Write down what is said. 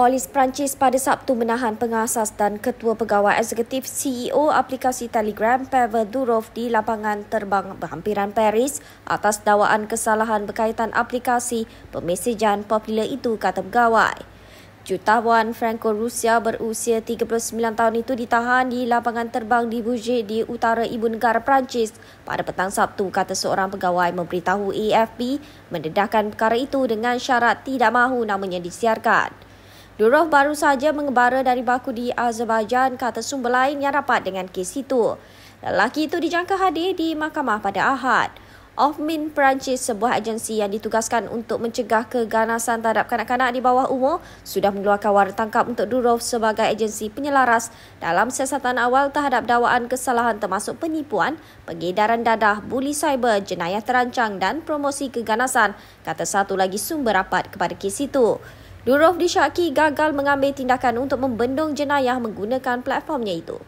polis Perancis pada Sabtu menahan pengasas dan ketua pegawai eksekutif CEO aplikasi Telegram Pavel Durov di lapangan terbang berhampiran Paris atas dakwaan kesalahan berkaitan aplikasi pemesejan popular itu kata pegawai. Jutawan Franco Rusia berusia 39 tahun itu ditahan di lapangan terbang di Bourget di utara ibu negara Perancis pada petang Sabtu kata seorang pegawai memberitahu AFP mendedahkan perkara itu dengan syarat tidak mahu namanya disiarkan. Nurov baru saja mengembara dari Baku di Azerbaijan kata sumber lain yang rapat dengan kes itu. Lelaki itu dijangka hadir di mahkamah pada Ahad. Ofmin Perancis, sebuah agensi yang ditugaskan untuk mencegah keganasan terhadap kanak-kanak di bawah umur, sudah mengeluarkan warna tangkap untuk Durov sebagai agensi penyelaras dalam siasatan awal terhadap dakwaan kesalahan termasuk penipuan, pengedaran dadah, buli cyber, jenayah terancang dan promosi keganasan, kata satu lagi sumber rapat kepada kes itu. Nurof disyaki gagal mengambil tindakan untuk membendung jenayah menggunakan platformnya itu.